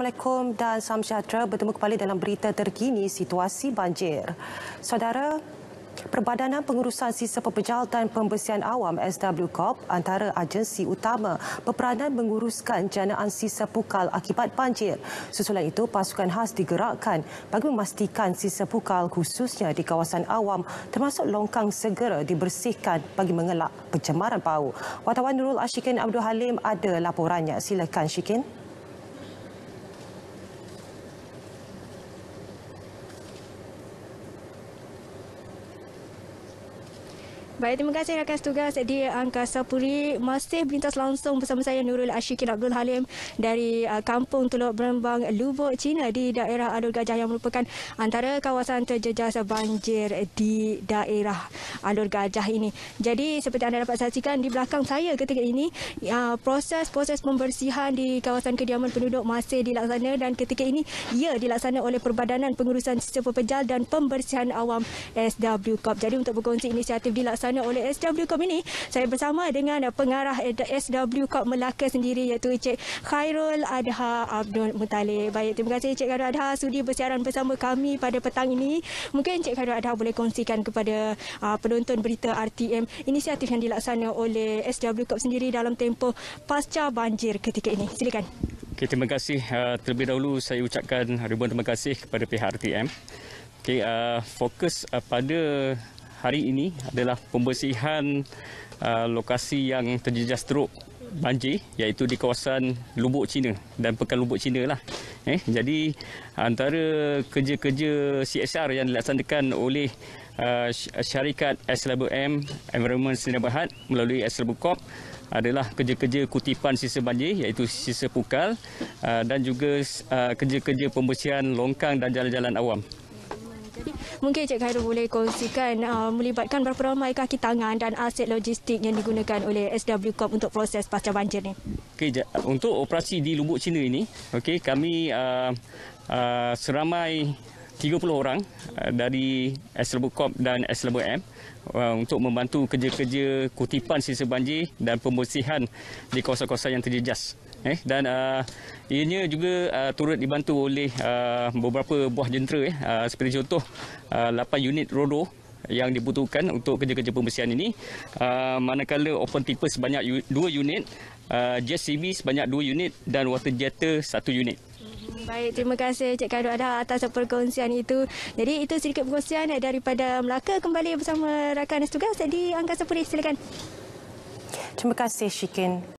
Assalamualaikum dan salam sejahtera. Bertemu kembali dalam berita terkini situasi banjir. Saudara, Perbadanan Pengurusan Sisa dan Pembersihan Awam SWCOP antara agensi utama peperanan menguruskan janaan sisa pukal akibat banjir. Susulan itu, pasukan khas digerakkan bagi memastikan sisa pukal khususnya di kawasan awam termasuk longkang segera dibersihkan bagi mengelak pencemaran bau. Wartawan Nurul Ashikin Abdul Halim ada laporannya. Silakan Ashikin. Ashikin. Baik, terima kasih rakan setugas di Angkasa Puri. Masih berlintas langsung bersama saya Nurul Ashikin Abdul Halim dari uh, Kampung Teluk Berembang Lubuk Cina di daerah Alor Gajah yang merupakan antara kawasan terjejas banjir di daerah Alor Gajah ini. Jadi seperti anda dapat saksikan di belakang saya ketika ini, uh, proses-proses pembersihan di kawasan kediaman penduduk masih dilaksana dan ketika ini ia dilaksana oleh Perbadanan Pengurusan Sistem Pepejal dan Pembersihan Awam SWCOP. Jadi untuk berkongsi inisiatif dilaksana dilaksanakan oleh SWCOM ini, saya bersama dengan pengarah SWCOM Melaka sendiri iaitu Encik Khairul Adha Abdul Muttalib. Baik, terima kasih Encik Khairul Adha sudi bersiaran bersama kami pada petang ini. Mungkin Encik Khairul Adha boleh kongsikan kepada uh, penonton berita RTM inisiatif yang dilaksanakan oleh SWCOM sendiri dalam tempoh pasca banjir ketika ini. Silakan. Okay, terima kasih. Uh, terlebih dahulu saya ucapkan ribuan terima kasih kepada pihak RTM. Okay, uh, fokus uh, pada hari ini adalah pembersihan uh, lokasi yang terjejas teruk banjir iaitu di kawasan Lubuk Cina dan Pekan Lubuk Cina lah. Eh, jadi antara kerja-kerja CSR yang dilaksanakan oleh uh, syarikat s Environment Sinar Bhd melalui s Corp adalah kerja-kerja kutipan sisa banjir iaitu sisa pukal uh, dan juga uh, kerja-kerja pembersihan longkang dan jalan-jalan awam. Mungkin Cik Khairul boleh kongsikan uh, melibatkan berapa ramai kaki tangan dan aset logistik yang digunakan oleh SW Corp untuk proses pasca banjir ini. Okay, untuk operasi di Lubuk Cina ini, okay, kami uh, uh, seramai 30 orang uh, dari SLB Corp dan SLB M uh, untuk membantu kerja-kerja kutipan sisa banjir dan pembersihan di kawasan-kawasan yang terjejas eh dan uh, ianya juga uh, turut dibantu oleh uh, beberapa buah jentera eh uh, seperti contoh uh, 8 unit rodo yang dibutuhkan untuk kerja-kerja pembersihan ini uh, manakala open tipe sebanyak 2 unit uh, jet CV sebanyak 2 unit dan water jetter 1 unit hmm, Baik, terima kasih Cik Kadu Adha atas perkongsian itu. Jadi itu sedikit perkongsian daripada Melaka kembali bersama rakan tugas di Angkasa Puri. Silakan. Terima kasih Shikin.